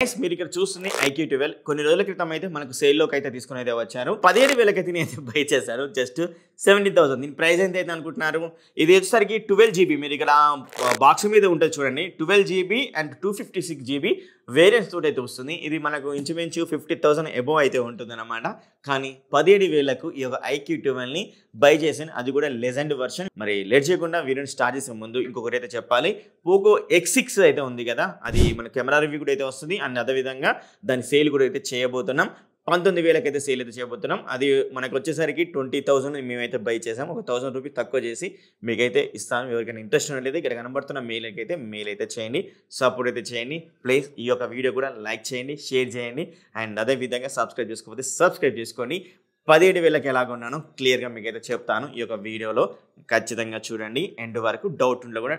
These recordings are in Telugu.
గైస్ మీరు ఇక్కడ చూస్తుంది ఐక్యూ ట్వెల్వ్ కొన్ని రోజుల క్రితం అయితే మనకు సేల్లోకి అయితే తీసుకునేది వచ్చారు పదిహేను వేలకైతే నేను బై చేశారు జస్ట్ సెవెంటీ థౌసండ్ దీని ప్రైస్ ఎంత అయితే అనుకుంటున్నారు ఇది వచ్చేసరికి ట్వెల్వ్ జీబీ మీరు ఇక్కడ బాక్స్ మీద ఉంటుంది చూడండి twelve GB and two fifty six GB variants తోటి అయితే వస్తుంది ఇది మనకు ఇంచుమించు ఫిఫ్టీ థౌసండ్ ఎబోవ్ అయితే ఉంటుంది అనమాట కానీ పదిహేడు వేలకు ఈ యొక్క ఐక్యూ ట్వెల్వ్ని బై చేసి అది కూడా లెజెండ్ వర్షన్ మరి లేట్ చేయకుండా వీరిని స్టార్ట్ చేసే ముందు ఇంకొకటి అయితే చెప్పాలి పోకో ఎక్స్ సిక్స్ అయితే ఉంది కదా అది మన కెమెరా రివ్యూ కూడా అయితే వస్తుంది అండ్ అదేవిధంగా దాని సేల్ కూడా అయితే చేయబోతున్నాం పంతొమ్మిది వేలకైతే సేల్ అయితే చేయబోతున్నాం అది మనకు వచ్చేసరికి ట్వంటీ థౌసండ్ మేమైతే బై చేసాం ఒక థౌసండ్ రూపీస్ తక్కువ చేసి మీకైతే ఇస్తాను ఎవరికైనా ఇంట్రెస్ట్ ఉన్నట్లయితే ఇక్కడ కనబడుతున్న మెయిల్కి అయితే మెయిల్ అయితే చేయండి సపోర్ట్ అయితే చేయండి ప్లీజ్ ఈ యొక్క వీడియో కూడా లైక్ చేయండి షేర్ చేయండి అండ్ అదే విధంగా సబ్స్క్రైబ్ చేసుకోకపోతే సబ్స్క్రైబ్ చేసుకోండి పదిహేడు వేలకు ఎలాగున్నానో క్లియర్గా మీకు అయితే చెప్తాను ఈ యొక్క వీడియోలో ఖచ్చితంగా చూడండి ఎండ్ వరకు డౌట్ ఉండే కూడా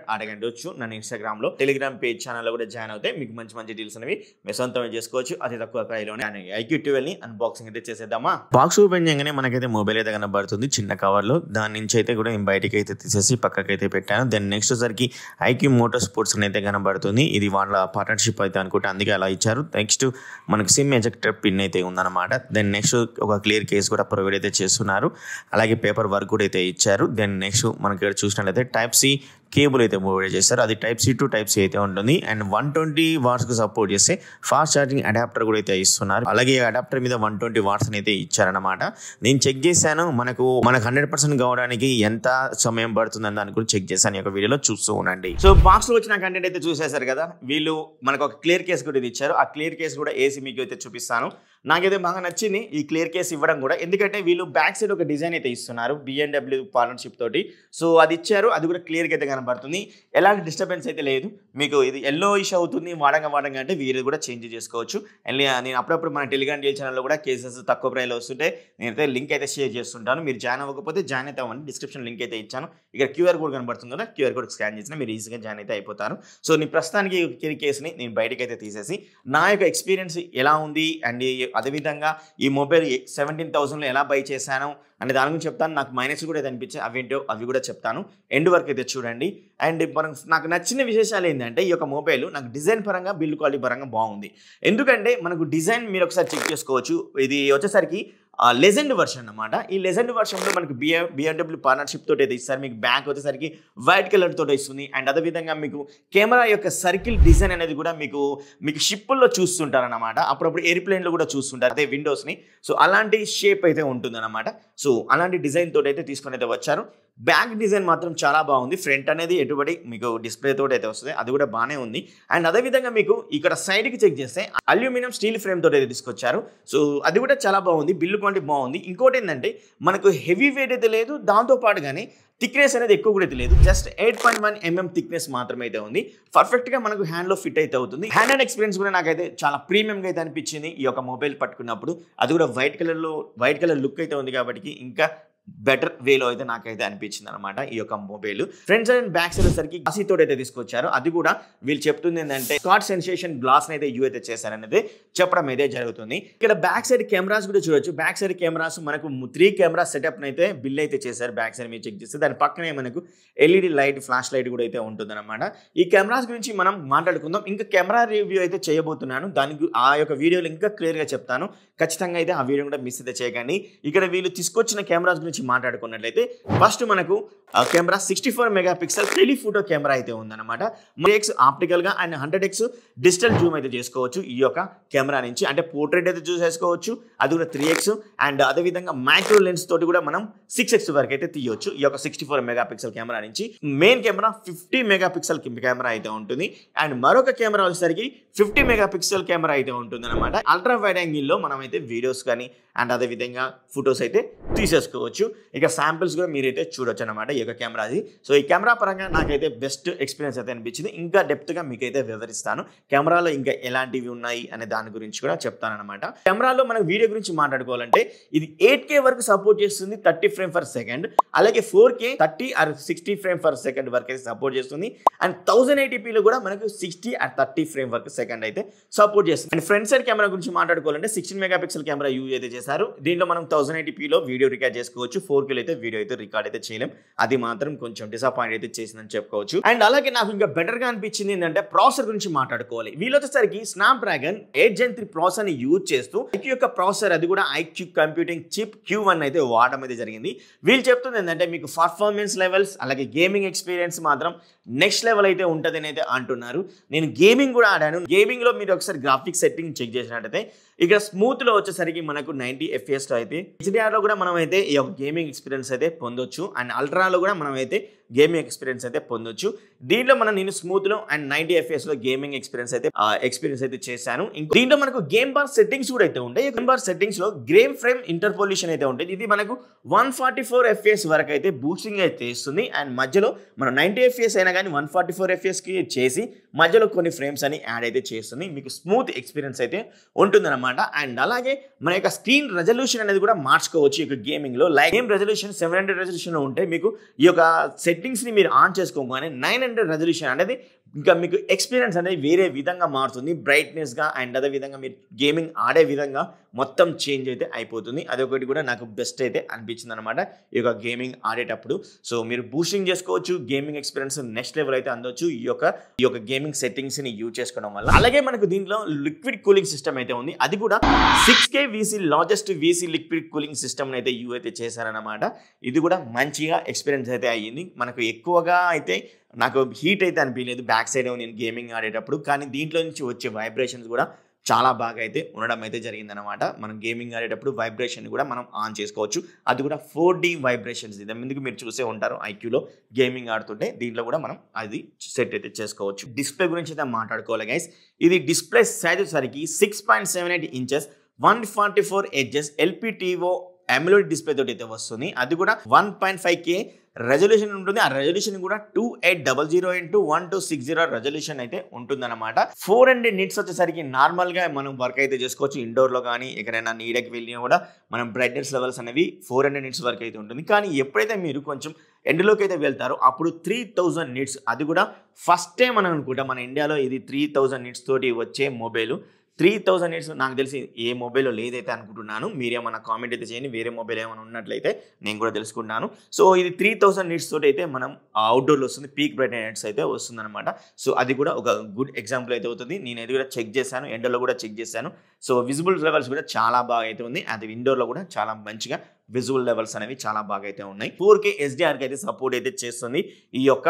వచ్చు నన్ను ఇన్స్టాగ్రామ్లో టెలిగ్రామ్ పేజ్ ఛానల్లో కూడా జాయిన్ అవుతే మీకు మంచి మంచి డీల్స్ అనేవి మీరు సొంతమే చేసుకోవచ్చు అతి తక్కువ ప్రైలోనే ఐక్యూ ట్వెల్వ్ని అన్బాక్సింగ్ అయితే చేసేద్దామా బాక్స్ ఓపెన్ చేయగానే మనకైతే మొబైల్ అయితే కనబడుతుంది చిన్న కవర్లో దాని నుంచి అయితే కూడా నేను బయటికి అయితే తీసేసి పక్కకైతే పెట్టాను దెన్ నెక్స్ట్ సరికి ఐక్యూ మోటార్ స్పోర్ట్స్ అయితే కనబడుతుంది ఇది వాళ్ళ పార్ట్నర్షిప్ అయితే అనుకుంటే అందుకే అలా ఇచ్చారు నెక్స్ట్ మనకి సిమ్ ఎజెక్టర్ పిన్ అయితే ఉందన్నమాట దెన్ నెక్స్ట్ ఒక క్లియర్ కేసు కూడా ప్రొవైడ్ అయితే చేస్తున్నారు అలాగే పేపర్ వర్క్ కూడా అయితే ఇచ్చారు దెన్ నెక్స్ట్ మనకి ఇక్కడ చూసినట్లయితే టైప్ సి కేబుల్ అయితే ప్రొవైడ్ చేస్తారు అది type C to type C అయితే ఉంటుంది అండ్ వన్ ట్వంటీ వాట్స్కి సపోర్ట్ చేస్తే ఫాస్ట్ ఛార్జింగ్ అడాప్టర్ కూడా అయితే ఇస్తున్నారు అలాగే అడాప్టర్ మీద వన్ ట్వంటీ వాట్స్ అయితే ఇచ్చారనమాట నేను చెక్ చేశాను మనకు మనకు హండ్రెడ్ పర్సెంట్ కావడానికి ఎంత సమయం పడుతుందని దాని గురించి చెక్ చేశాను యొక్క వీడియోలో చూస్తూ ఉండండి సో లో వచ్చిన కంటెంట్ అయితే చూసేశారు కదా వీళ్ళు మనకు ఒక క్లియర్ కేసు కూడా ఇది ఇచ్చారు ఆ క్లియర్ కేసు కూడా ఏసీ మీకు అయితే చూపిస్తాను నాకైతే బాగా నచ్చింది ఈ క్లియర్ కేసు ఇవ్వడం కూడా ఎందుకంటే వీళ్ళు బ్యాక్ సైడ్ ఒక డిజైన్ అయితే ఇస్తున్నారు బిఎన్డబ్ల్యూ పార్ట్నర్షిప్ తోటి సో అది ఇచ్చారు అది కూడా క్లియర్గా అయితే కనబడుతుంది ఎలాంటి డిస్టర్బెన్స్ అయితే లేదు మీకు ఇది ఎల్లో ఇష్ అవుతుంది వాడంగా వాడంగా అంటే వీరు కూడా చేంజ్ చేసుకోవచ్చు అండ్ నేను అప్పుడప్పుడు మన టెలిగ్రామ్ డీల్ ఛానల్లో కూడా కేసెస్ తక్కువ ప్రైలు వస్తుంటే నేనైతే లింక్ అయితే షేర్ చేస్తుంటాను మీరు జాయిన్ అవ్వకపోతే జాయిన్ అవ్వండి డిస్క్రిప్షన్ లింక్ అయితే ఇచ్చాను ఇక్కడ క్యూఆర్ కోడ్ కనబడుతుంది కదా క్యూఆర్ కోడ్ స్కాన్ చేసినా మీరు ఈజీగా జాయిన్ అయితే అయిపోతారు సో నేను ప్రస్తుతానికి ఈ కేసుని నేను బయటకు అయితే తీసేసి నా యొక్క ఎక్స్పీరియన్స్ ఎలా ఉంది అండ్ అదేవిధంగా ఈ మొబైల్ సెవెంటీన్ థౌసండ్లో ఎలా బై చేశాను అనే దాని గురించి చెప్తాను నాకు మైనస్ కూడా ఏదో అనిపించాయి అవేంటో అవి కూడా చెప్తాను ఎండ్ వరకు అయితే చూడండి అండ్ మనం నాకు నచ్చిన విశేషాలు ఏంటంటే ఈ యొక్క మొబైల్ నాకు డిజైన్ పరంగా బిల్డ్ క్వాలిటీ పరంగా బాగుంది ఎందుకంటే మనకు డిజైన్ మీరు ఒకసారి చెక్ చేసుకోవచ్చు ఇది వచ్చేసరికి లెజెండ్ వర్షన్ అనమాట ఈ లెజెండ్ వర్షన్లో మనకి బిఏ బిఎండబ్ల్యూ పార్ట్నర్షిప్ తోటి అయితే ఇస్తారు మీకు బ్యాంక్ వచ్చేసరికి వైట్ కలర్ తోటి ఇస్తుంది అండ్ అదేవిధంగా మీకు కెమెరా యొక్క సర్కిల్ డిజైన్ అనేది కూడా మీకు మీకు షిప్పుల్లో చూస్తుంటారనమాట అప్పుడప్పుడు ఎయిర్ప్లెయిన్లో కూడా చూస్తుంటారు అదే విండోస్ని సో అలాంటి షేప్ అయితే ఉంటుందన్నమాట సో అలాంటి డిజైన్ తోటి అయితే తీసుకొని అయితే వచ్చారు బ్యాక్ డిజైన్ మాత్రం చాలా బాగుంది ఫ్రంట్ అనేది ఎటుబడి మీకు డిస్ప్లే తోటి అయితే వస్తుంది అది కూడా బాగానే ఉంది అండ్ అదేవిధంగా మీకు ఇక్కడ సైడ్కి చెక్ చేస్తే అల్యూమినియం స్టీల్ ఫ్రేమ్ తోటి అయితే తీసుకొచ్చారు సో అది కూడా చాలా బాగుంది బిల్లు క్వాలిటీ బాగుంది ఇంకోటి ఏంటంటే మనకు హెవీ వెయిట్ అయితే లేదు కానీ థిక్నెస్ అనేది ఎక్కువ కూడా తెలియదు just eight point one mm thickness మాత్రమే అయితే ఉంది పర్ఫెక్ట్గా మనకు హ్యాండ్లో ఫిట్ అయితే అవుతుంది హ్యాండ్ అండ్ ఎక్స్పీరియన్స్ కూడా నాకైతే చాలా ప్రీమియంగా అయితే అనిపించింది ఈ యొక్క మొబైల్ పట్టుకున్నప్పుడు అది కూడా వైట్ కలర్లో వైట్ కలర్ లుక్ అయితే ఉంది కాబట్టి ఇంకా బెటర్ వేలో అయితే నాకైతే అనిపించింది అనమాట ఈ యొక్క mobile front side and back side సరికి గ్లాసీ తోటి అయితే తీసుకొచ్చారు అది కూడా వీళ్ళు చెప్తుంది ఏంటంటే స్కాట్ సెన్సేషన్ గ్లాస్ అయితే యూ అయితే చేశారనేది చెప్పడం అయితే జరుగుతుంది ఇక్కడ బ్యాక్ సైడ్ కెమెరాస్ కూడా చూడొచ్చు బ్యాక్ సైడ్ కెమెరాస్ మనకు త్రీ కెమెరా సెటప్ అయితే బిల్ అయితే చేశారు బ్యాక్ సైడ్ మీరు చెక్ చేస్తే దాని పక్కనే మనకు ఎల్ఈడి లైట్ ఫ్లాష్ లైట్ కూడా అయితే ఉంటుంది అనమాట ఈ కెమెరాస్ గురించి మనం మాట్లాడుకుందాం ఇంకా కెమెరా రివ్యూ అయితే చేయబోతున్నాను దానికి ఆ యొక్క వీడియోలు ఇంకా క్లియర్గా చెప్తాను ఖచ్చితంగా అయితే ఆ వీడియో కూడా మిస్ అయితే చేయకండి ఇక్కడ వీళ్ళు తీసుకొచ్చిన కెమెరాస్ గురించి గురించి మాట్లాడుకున్నట్లయితే ఫస్ట్ మనకు camera sixty four megapixel telephoto camera అయితే ఉందన్నమాట మరి ఎక్స్ గా and hundred X digital zoom అయితే చేసుకోవచ్చు ఈ యొక్క కెమెరా నుంచి అంటే పోర్ట్రేట్ అయితే చూస్ చేసుకోవచ్చు అది కూడా త్రీ ఎక్స్ అండ్ అదేవిధంగా మైక్రో లెన్స్ తోటి కూడా మనం సిక్స్ ఎక్స్ వరకు అయితే తీయవచ్చు ఈ యొక్క sixty four megapixel camera నుంచి main camera fifty mega camera అయితే ఉంటుంది అండ్ మరొక కెమెరా వచ్చేసరికి ఫిఫ్టీ మెగా పిక్సెల్ కెమెరా అయితే ఉంటుంది అనమాట అల్ట్రా వైడ్ యాంగిల్లో మనం అయితే వీడియోస్ కానీ అండ్ అదేవిధంగా ఫొటోస్ అయితే తీసేసుకోవచ్చు ఇక శాంపిల్స్ కూడా మీరైతే చూడొచ్చు అనమాట ఈ యొక్క కెమెరాది సో ఈ కెమెరా పరంగా నాకైతే బెస్ట్ ఎక్స్పీరియన్స్ అయితే అనిపించింది ఇంకా డెప్త్గా మీకైతే వివరిస్తాను కెమెరాలో ఇంకా ఎలాంటివి ఉన్నాయి అనే దాని గురించి కూడా చెప్తానమాట కెమెరాలో మనం వీడియో గురించి మాట్లాడుకోవాలంటే ఇది ఎయిట్ కే వరకు సపోర్ట్ చేస్తుంది థర్టీ ఫ్రేమ్ పర్ సెకండ్ అలాగే four K thirty or sixty frame per second వరకు అయితే సపోర్ట్ చేస్తుంది అండ్ థౌసండ్ ఎయిటీపీలో కూడా మనకు సిక్స్టీ అండ్ థర్టీ ఫ్రేమ్ వరకు సెకండ్ అయితే సపోర్ట్ చేస్తుంది అండ్ ఫ్రంట్ సైడ్ కెమెరా గురించి మాట్లాడుకోవాలంటే సిక్స్టీన్ మెగాపిక్సల్ కెమెరా యూజ్ అయితే చేశారు దీనిలో మనం థౌసండ్ ఎయిటీపీలో వీడియో రికార్డ్ చేసుకోవచ్చు ఫోర్ కిలో అయితే వీడియో అయితే రికార్డ్ అయితే చేయలేం అది మాత్రం కొంచెం డిసప్పాయింట్ అయితే చేసిందని చెప్పుకోవచ్చు అండ్ అలాగే నాకు ఇంకా బెటర్గా అనిపించింది ఏంటంటే ప్రాసెసర్ గురించి మాట్లాడుకోవాలి వీళ్ళొచ్చేసరికి స్నాప్ డ్రాగన్ ఎయిట్ జెన్ త్రీ ని యూజ్ చేస్తూ ఐక్యూ యొక్క ప్రాసెసర్ అది కూడా iQOO computing chip Q one అయితే వాడడం అయితే జరిగింది వీళ్ళు చెప్తుంది ఏంటంటే మీకు పర్ఫార్మెన్స్ లెవెల్స్ అలాగే గేమింగ్ ఎక్స్పీరియన్స్ మాత్రం నెక్స్ట్ లెవెల్ అయితే ఉంటుంది అయితే అంటున్నారు నేను గేమింగ్ కూడా ఆడాను గేమింగ్లో మీరు ఒకసారి గ్రాఫిక్ సెట్టింగ్ చెక్ చేసినట్టయితే ఇక స్మూత్ లో వచ్చేసరికి మనకు నైన్టీ ఎఫ్ఏస్ లో అయితే లో కూడా మనం అయితే ఈ యొక్క గేమింగ్ ఎక్స్పీరియన్స్ అయితే పొందొచ్చు అండ్ అల్ట్రాలో కూడా మనం అయితే గేమింగ్ ఎక్స్పీరియన్స్ అయితే పొందొచ్చు దీంట్లో మనం నేను స్మూత్లో అండ్ నైన్టీ లో గేమింగ్ ఎక్స్పీరియన్స్ అయితే ఎక్స్పీరియన్స్ అయితే చేశాను దీంట్లో మనకు గేమ్ బార్ సెట్టింగ్స్ కూడా అయితే ఉంటాయి గేమ్ బార్ సెట్టింగ్స్ లో గేమ్ ఫ్రేమ్ ఇంటర్పోలేషన్ అయితే ఉంటుంది ఇది మనకు వన్ ఫార్టీ ఫోర్ వరకు అయితే బూస్టింగ్ అయితే ఇస్తుంది అండ్ మధ్యలో మనం నైంటీ ఎఫ్ఎస్ అయినా కానీ వన్ ఫార్టీ ఫోర్ చేసి మధ్యలో కొన్ని ఫ్రేమ్స్ అని యాడ్ అయితే చేస్తుంది మీకు స్మూత్ ఎక్స్పీరియన్స్ అయితే ఉంటుందన్నమాట అండ్ అలాగే మన యొక్క స్క్రీన్ రెజల్యూషన్ అనేది కూడా మార్చుకోవచ్చు ఈ యొక్క గేమింగ్లో like game resolution seven hundred లో ఉంటే మీకు ఈ యొక్క సెట్ సెట్టింగ్స్ని మీరు ఆన్ చేసుకోగానే నైన్ హండ్రెడ్ రెజల్యూషన్ అనేది ఇంకా మీకు ఎక్స్పీరియన్స్ అనేది వేరే విధంగా మారుతుంది బ్రైట్నెస్గా అండ్ అదే విధంగా మీరు గేమింగ్ ఆడే విధంగా మొత్తం చేంజ్ అయితే అయిపోతుంది అదొకటి కూడా నాకు బెస్ట్ అయితే అనిపించింది అనమాట ఈ యొక్క గేమింగ్ ఆడేటప్పుడు సో మీరు బూస్టింగ్ చేసుకోవచ్చు గేమింగ్ ఎక్స్పీరియన్స్ నెక్స్ట్ లెవెల్ అయితే అందొచ్చు ఈ యొక్క ఈ యొక్క గేమింగ్ సెట్టింగ్స్ని యూజ్ చేసుకోవడం వల్ల అలాగే మనకు దీంట్లో లిక్విడ్ కూలింగ్ సిస్టమ్ అయితే ఉంది అది కూడా six K VC largest VC liquid cooling system అయితే యూ అయితే చేశారనమాట ఇది కూడా మంచిగా ఎక్స్పీరియన్స్ అయితే అయ్యింది మనకు ఎక్కువగా అయితే నాకు హీట్ అయితే అనిపించలేదు బ్యాక్ సైడ్ నేను గేమింగ్ ఆడేటప్పుడు కానీ దీంట్లో నుంచి వచ్చే వైబ్రేషన్స్ కూడా చాలా బాగా అయితే ఉండడం అయితే జరిగిందనమాట మనం గేమింగ్ ఆడేటప్పుడు వైబ్రేషన్ కూడా మనం ఆన్ చేసుకోవచ్చు అది కూడా ఫోర్ డీ వైబ్రేషన్స్ ఇది ముందుకు మీరు చూసే ఉంటారు ఐక్యూలో గేమింగ్ ఆడుతుంటే దీంట్లో కూడా మనం అది సెట్ అయితే చేసుకోవచ్చు డిస్ప్లే గురించి అయితే మాట్లాడుకోవాలి గైస్ ఇది డిస్ప్లే సైజ్ వచ్చేసరికి six point seven eight inches one forty four edges ఎల్పిటీఓ అమ్యులోడ్ డిస్ప్లే తోటి అయితే వస్తుంది అది కూడా one point five K resolution ఉంటుంది ఆ రెజల్యూషన్ కూడా two eight double zero into one two six zero resolution అయితే అనమాట ఫోర్ హండ్రెడ్ నిట్స్ వచ్చేసరికి నార్మల్గా మనం వర్క్ అయితే చేసుకోవచ్చు ఇండోర్లో కానీ ఎక్కడైనా నీడకి వెళ్ళినా కూడా మనం బ్రైట్నెస్ లెవెల్స్ అనేవి ఫోర్ హండ్రెడ్ నిట్స్ వర్క్ అయితే ఉంటుంది కానీ ఎప్పుడైతే మీరు కొంచెం ఎండ్లోకి అయితే వెళ్తారో అప్పుడు త్రీ థౌజండ్ నిట్స్ అది కూడా ఫస్ట్ టైం మనం అనుకుంటాం మన ఇండియాలో ఇది త్రీ థౌజండ్ నిట్స్ తోటి వచ్చే మొబైల్ త్రీ థౌజండ్ ఎయిట్స్ నాకు తెలిసి ఏ మొబైల్లో లేదైతే అనుకుంటున్నాను మీరేమన్నా కామెంట్ అయితే చేయండి వేరే మొబైల్ ఏమైనా ఉన్నట్లయితే నేను కూడా తెలుసుకుంటున్నాను సో ఇది త్రీ థౌసండ్ నీట్స్ తోటి అయితే మనం అవుట్డోర్లో వస్తుంది పీక్ బ్రైట్ అయితే వస్తుందన్నమాట సో అది కూడా ఒక గుడ్ ఎగ్జాంపుల్ అయితే అవుతుంది నేను అది కూడా చెక్ చేశాను ఎండలో కూడా చెక్ చేశాను సో విజిబుల్ లెవెల్స్ కూడా చాలా బాగా అయితే ఉంది అది ఇండోర్లో కూడా చాలా మంచిగా విజువల్ లెవెల్స్ అనేవి చాలా బాగా అయితే ఉన్నాయి ఫోర్ కే ఎస్డిఆర్కి అయితే సపోర్ట్ అయితే చేస్తుంది ఈ యొక్క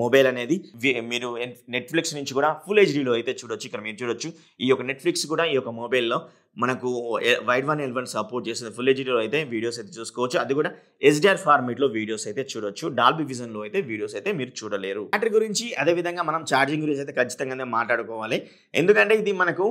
మొబైల్ అనేది మీరు నెట్ఫ్లిక్స్ నుంచి కూడా ఫుల్ హెచ్డీలో అయితే చూడొచ్చు ఇక్కడ మీరు చూడొచ్చు ఈ యొక్క నెట్ఫ్లిక్స్ కూడా ఈ యొక్క మొబైల్లో మనకు Widevine L one support చేస్తుంది ఫుల్ హెచ్డీలో అయితే వీడియోస్ అయితే చూసుకోవచ్చు అది కూడా ఎస్డిఆర్ ఫార్మేట్లో వీడియోస్ అయితే చూడొచ్చు డాల్బీ విజన్లో అయితే వీడియోస్ అయితే మీరు చూడలేరు బ్యాటరీ గురించి అదేవిధంగా మనం ఛార్జింగ్ గురించి అయితే ఖచ్చితంగా మాట్లాడుకోవాలి ఎందుకంటే ఇది మనకు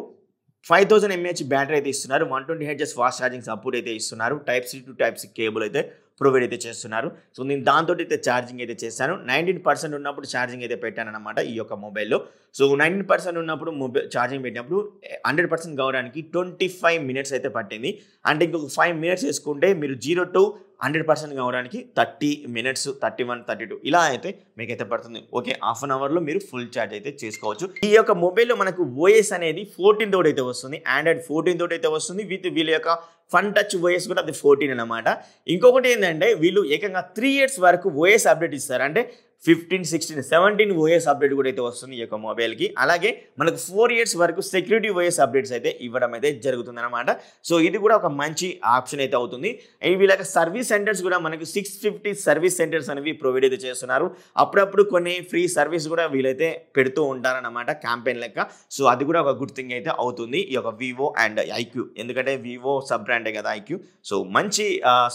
ఫైవ్ థౌసండ్ ఎంఏహెచ్ బ్యాటరీ అయితే ఇస్తున్నారు వన్ ట్వంటీ హెచ్ఎస్ ఫాస్ట్ ఛార్జింగ్ సపోర్ట్ అయితే ఇస్తున్నారు type C to type C cable అయితే ప్రొవైడ్ అయితే చేస్తున్నారు సో నేను దాంతో అయితే ఛార్జింగ్ అయితే చేశాను నైన్టీన్ పర్సెంట్ ఉన్నప్పుడు ఛార్జింగ్ అయితే పెట్టాను అనమాట ఈ యొక్క మొబైల్లో సో నైన్టీన్ పర్సెంట్ ఉన్నప్పుడు మొబైల్ ఛార్జింగ్ పెట్టినప్పుడు హండ్రెడ్ పర్సెంట్ కావడానికి ట్వంటీ ఫైవ్ మినిట్స్ అయితే పట్టింది అంటే ఇంకొక ఫైవ్ మినిట్స్ వేసుకుంటే మీరు జీరో టు హండ్రెడ్ పర్సెంట్ కావడానికి thirty minutes thirty one thirty two ఇలా అయితే మీకు అయితే పడుతుంది ఓకే హాఫ్ అన్ అవర్లో మీరు ఫుల్ ఛార్జ్ అయితే చేసుకోవచ్చు ఈ యొక్క మొబైల్లో మనకు ఓఎస్ అనేది ఫోర్టీన్ తోటి అయితే వస్తుంది ఆండ్రాయిడ్ ఫోర్టీన్ తోటి అయితే వస్తుంది విత్ వీళ్ళ యొక్క ఫన్ టచ్ ఓఎస్ కూడా అది ఫోర్టీన్ అనమాట ఇంకొకటి ఏంటంటే వీళ్ళు ఏకంగా త్రీ ఇయర్స్ వరకు ఓఎస్ అప్డేట్ ఇస్తారు అంటే fifteen sixteen seventeen OS update కూడా అయితే వస్తుంది ఈ యొక్క మొబైల్కి అలాగే మనకు ఫోర్ ఇయర్స్ వరకు సెక్యూరిటీ ఓఎస్ అప్డేట్స్ అయితే ఇవ్వడం అయితే జరుగుతుంది అనమాట సో ఇది కూడా ఒక మంచి ఆప్షన్ అయితే అవుతుంది ఇలాగ సర్వీస్ సెంటర్స్ కూడా మనకు సిక్స్ ఫిఫ్టీ సర్వీస్ సెంటర్స్ అనేవి ప్రొవైడ్ అయితే చేస్తున్నారు అప్పుడప్పుడు కొన్ని ఫ్రీ సర్వీస్ కూడా వీళ్ళైతే పెడుతూ ఉంటారన్నమాట క్యాంపెయిన్ లెక్క సో అది కూడా ఒక గుడ్ థింగ్ అయితే అవుతుంది ఈ యొక్క వివో అండ్ ఐక్యూ ఎందుకంటే వివో సబ్ బ్రాండే కదా ఐక్యూ సో మంచి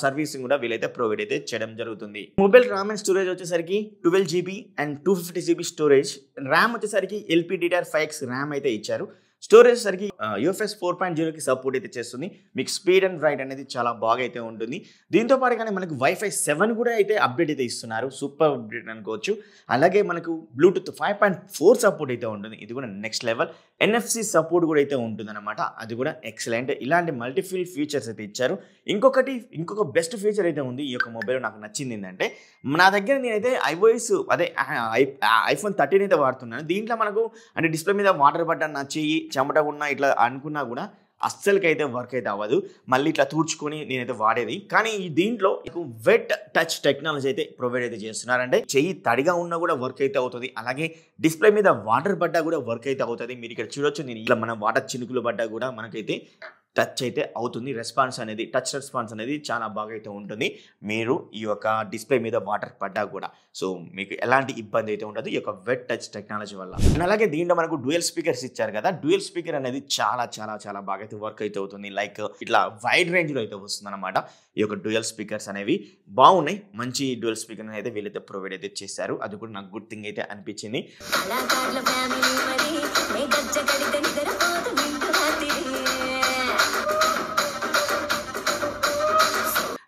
సర్వీసింగ్ కూడా వీళ్ళైతే ప్రొవైడ్ అయితే చేయడం జరుగుతుంది మొబైల్ రామ్ అండ్ స్టోరేజ్ వచ్చేసరికి twelve GB and two fifty GB storage RAM వచ్చేసరికి డిటార్ ఫైవ్ ఎక్స్ ర్యామ్ అయితే ఇచ్చారు స్టోరేజ్ సరికి యూఎఫ్ఎస్ ఫోర్ పాయింట్ జీరోకి సపోర్ట్ అయితే చేస్తుంది మీకు స్పీడ్ అండ్ రైట్ అనేది చాలా బాగా అయితే ఉంటుంది దీంతో పాటుగానే మనకు వైఫై సెవెన్ కూడా అయితే అప్డేట్ అయితే ఇస్తున్నారు సూపర్ అప్డేట్ అనుకోవచ్చు అలాగే మనకు Bluetooth five point four support అయితే ఉంటుంది ఇది కూడా నెక్స్ట్ లెవెల్ ఎన్ఎఫ్సి సపోర్ట్ కూడా అయితే ఉంటుందన్నమాట అది కూడా ఎక్సలెంట్ ఇలాంటి మల్టిఫిల్ ఫీచర్స్ అయితే ఇచ్చారు ఇంకొకటి ఇంకొక బెస్ట్ ఫీచర్ అయితే ఉంది ఈ యొక్క మొబైల్ నాకు నచ్చింది ఏంటంటే నా దగ్గర నేనైతే ఐఓఎస్ అదే ఐఫోన్ థర్టీన్ అయితే వాడుతున్నాను దీంట్లో మనకు అంటే డిస్ప్లే మీద వాటర్ బట్టన్ నా చెయ్యి చెమట ఉన్నా ఇట్లా అనుకున్నా కూడా అస్సలకైతే వర్క్ అయితే అవ్వదు మళ్ళీ ఇట్లా తూర్చుకొని నేనైతే వాడేది కానీ ఈ దీంట్లో వెట్ టచ్ టెక్నాలజీ అయితే ప్రొవైడ్ అయితే చేస్తున్నారంటే చెయ్యి తడిగా ఉన్నా కూడా వర్క్ అయితే అవుతుంది అలాగే డిస్ప్లే మీద వాటర్ పడ్డా కూడా వర్క్ అయితే అవుతుంది మీరు ఇక్కడ చూడొచ్చు నేను ఇట్లా మన వాటర్ చినుకులు పడ్డా కూడా మనకైతే టచ్ అయితే అవుతుంది రెస్పాన్స్ అనేది టచ్ రెస్పాన్స్ అనేది చాలా బాగా అయితే ఉంటుంది మీరు ఈ యొక్క డిస్ప్లే మీద వాటర్ పడ్డా కూడా సో మీకు ఎలాంటి ఇబ్బంది అయితే ఉండదు ఈ యొక్క వెట్ టచ్ టెక్నాలజీ వల్ల అలాగే దీంట్లో మనకు డ్యూయల్ స్పీకర్స్ ఇచ్చారు కదా డ్యూయల్ స్పీకర్ అనేది చాలా చాలా చాలా బాగా అయితే వర్క్ అయితే అవుతుంది లైక్ ఇట్లా వైడ్ రేంజ్లో అయితే వస్తుంది అనమాట ఈ యొక్క డ్యూయల్ స్పీకర్స్ అనేవి బాగున్నాయి మంచి డ్యూయల్ స్పీకర్ అయితే వీళ్ళైతే ప్రొవైడ్ అయితే చేశారు అది కూడా నాకు గుడ్ థింగ్ అయితే అనిపించింది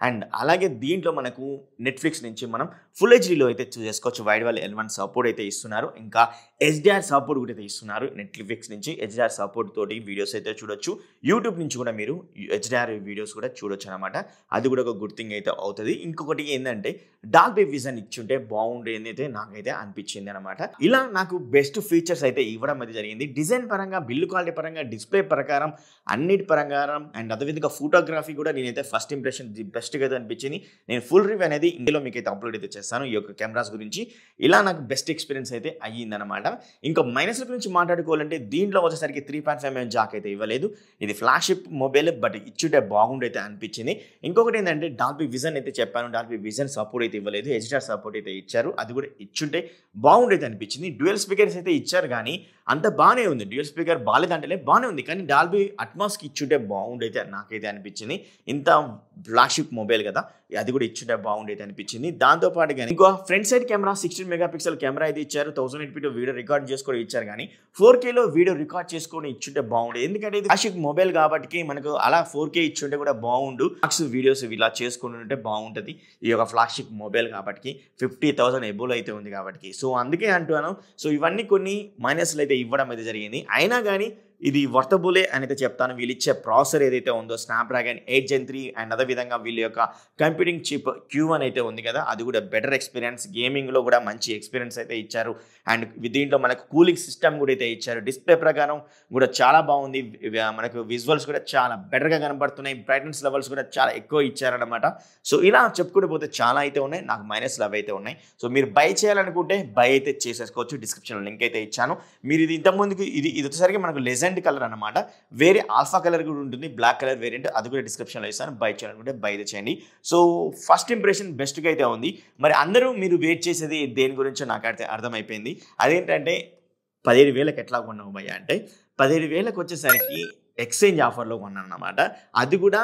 అండ్ అలాగే దీంట్లో మనకు నెట్ఫ్లిక్స్ నుంచి మనం ఫుల్ హెచ్డీలో అయితే చూసేసుకోవచ్చు వైడ్ వాళ్ళు ఎలవన్ సపోర్ట్ అయితే ఇస్తున్నారు ఇంకా ఎస్డిఆర్ సపోర్ట్ కూడా అయితే ఇస్తున్నారు నెట్ఫ్లిక్స్ నుంచి ఎస్డిఆర్ సపోర్ట్ తోటి వీడియోస్ అయితే చూడొచ్చు యూట్యూబ్ నుంచి కూడా మీరు హెచ్డిఆర్ వీడియోస్ కూడా చూడొచ్చు అనమాట అది కూడా ఒక గుడ్ థింగ్ అయితే అవుతుంది ఇంకొకటి ఏంటంటే బే విజన్ ఇచ్చుంటే బాగుండేది అయితే నాకైతే అనిపించింది అనమాట ఇలా నాకు బెస్ట్ ఫీచర్స్ అయితే ఇవ్వడం అయితే జరిగింది డిజైన్ పరంగా బిల్లు క్వాలిటీ పరంగా డిస్ప్లే ప్రకారం అన్నిటి ప్రకారం అండ్ అదేవిధంగా ఫోటోగ్రఫీ కూడా నేనైతే ఫస్ట్ ఇంప్రెషన్ ది బెస్ట్గా అయితే అనిపించింది నేను ఫుల్ రివ్యూ అనేది ఇందులో మీకు అయితే అప్లోడ్ అయితే చేస్తాను ఈ యొక్క కెమెరాస్ గురించి ఇలా నాకు బెస్ట్ ఎక్స్పీరియన్స్ అయితే అయ్యిందనమాట అనమాట ఇంకా మైనస్ల గురించి మాట్లాడుకోవాలంటే దీంట్లో వచ్చేసరికి three point five mm jack అయితే ఇవ్వలేదు ఇది ఫ్లాగ్షిప్ మొబైల్ బట్ ఇచ్చుంటే బాగుండే అయితే అనిపించింది ఇంకొకటి ఏంటంటే డాల్బీ విజన్ అయితే చెప్పాను డాల్బీ విజన్ సపోర్ట్ అయితే ఇవ్వలేదు ఎజిటార్ సపోర్ట్ అయితే ఇచ్చారు అది కూడా ఇచ్చుంటే బాగుండేది అనిపించింది డ్యూయల్ స్పీకర్స్ అయితే ఇచ్చారు కానీ అంత బాగానే ఉంది డ్యూయల్ స్పీకర్ బాగాలేదంటేనే బాగానే ఉంది కానీ డాల్బీ అట్మాస్కి ఇచ్చుంటే బాగుండైతే నాకైతే అనిపించింది ఇంత ఫ్లాగ్షిప్ మొబైల్ కదా అది కూడా ఇచ్చుంటే బాగుండేది అనిపించింది దాంతోపాటు కానీ ఇంకో front side camera sixteen megapixel camera అయితే ఇచ్చారు థౌసండ్ ఎయిట్ పీటో వీడియో రికార్డ్ చేసుకొని ఇచ్చారు కానీ ఫోర్ కేలో వీడియో రికార్డ్ చేసుకొని ఇచ్చుంటే బాగుండేది ఎందుకంటే ఇది మొబైల్ కాబట్టి మనకు అలా ఫోర్ కే ఇచ్చుంటే కూడా బాగుండు ఫ్లాక్స్ వీడియోస్ ఇలా చేసుకుని ఉంటే బాగుంటుంది ఈ యొక్క ఫ్లాగ్షిప్ మొబైల్ కాబట్టి ఫిఫ్టీ థౌసండ్ ఎబోల్ అయితే ఉంది కాబట్టి సో అందుకే అంటున్నాను సో ఇవన్నీ కొన్ని మైనస్లు అయితే ఇవ్వడం అయితే జరిగింది అయినా కానీ ఇది వర్తబులే అని అయితే చెప్తాను వీళ్ళు ఇచ్చే ప్రాసెసర్ ఏదైతే ఉందో Snapdragon eight gen three and అదేవిధంగా వీళ్ళ యొక్క కంప్యూటింగ్ చిప్ క్యూ అని అయితే ఉంది కదా అది కూడా బెటర్ ఎక్స్పీరియన్స్ గేమింగ్లో కూడా మంచి ఎక్స్పీరియన్స్ అయితే ఇచ్చారు అండ్ దీంట్లో మనకు కూలింగ్ సిస్టమ్ కూడా అయితే ఇచ్చారు డిస్ప్లే ప్రకారం కూడా చాలా బాగుంది మనకు విజువల్స్ కూడా చాలా బెటర్గా కనబడుతున్నాయి బ్రైట్నెస్ లెవెల్స్ కూడా చాలా ఎక్కువ ఇచ్చారనమాట సో ఇలా చెప్పుకుంటూ పోతే చాలా అయితే ఉన్నాయి నాకు మైనస్ లవ్ అయితే ఉన్నాయి సో మీరు బై చేయాలనుకుంటే బై అయితే చేసేసుకోవచ్చు డిస్క్రిప్షన్లో లింక్ అయితే ఇచ్చాను మీరు ఇది ఇంతకుముందుకు ఇది ఇది ఒకసారి మనకు లెజెండ్ ప్లెజెంట్ కలర్ అనమాట వేరే ఆల్ఫా కలర్ కూడా ఉంటుంది బ్లాక్ కలర్ వేరియంట్ అది కూడా డిస్క్రిప్షన్లో ఇస్తాను బై చేయాలనుకుంటే బై చేయండి సో ఫస్ట్ ఇంప్రెషన్ బెస్ట్గా అయితే ఉంది మరి అందరూ మీరు వెయిట్ చేసేది దేని గురించో నాకు అయితే అర్థమైపోయింది అదేంటంటే పదిహేడు వేలకు ఎట్లా కొన్నావు భయ్య అంటే పదిహేడు వేలకు వచ్చేసరికి ఎక్స్చేంజ్ ఆఫర్లో కొన్నాను అనమాట అది కూడా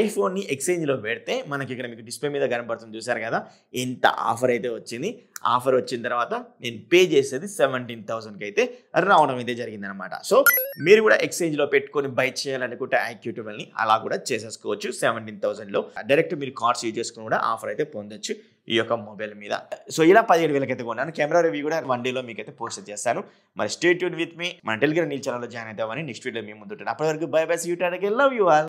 ఐఫోన్ని ఎక్స్చేంజ్లో పెడితే మనకి ఇక్కడ మీకు డిస్ప్లే మీద కనబడుతుంది చూసారు కదా ఇంత ఆఫర్ అయితే వచ్చింది ఆఫర్ వచ్చిన తర్వాత నేను పే చేసేది సెవెంటీన్ థౌసండ్కి అయితే రావడం అయితే జరిగిందనమాట సో మీరు కూడా ఎక్స్చేంజ్లో పెట్టుకొని బై చేయాలనుకుంటే యాక్యూటబుల్ని అలా కూడా చేసేసుకోవచ్చు సెవెంటీన్ థౌసండ్లో డైరెక్ట్ మీరు కార్డ్స్ యూజ్ చేసుకుని కూడా ఆఫర్ అయితే పొందొచ్చు ఈ యొక్క మొబైల్ మీద సో ఇలా పదిహేడు వేలకి అయితే కొన్నాను కెమెరా రివ్యూ కూడా వన్ డేలో మీకు అయితే పోస్ట్ చేస్తాను మరి స్టేట్ యూన్ విత్ మీ మన టెలిగ్రామ్ ఛానల్లో జాయిన్ అవుతామని నెక్స్ట్ వీడియో మీ ముందు అప్పటి వరకు బై బై యూ టాటకి లవ్ యూ ఆల్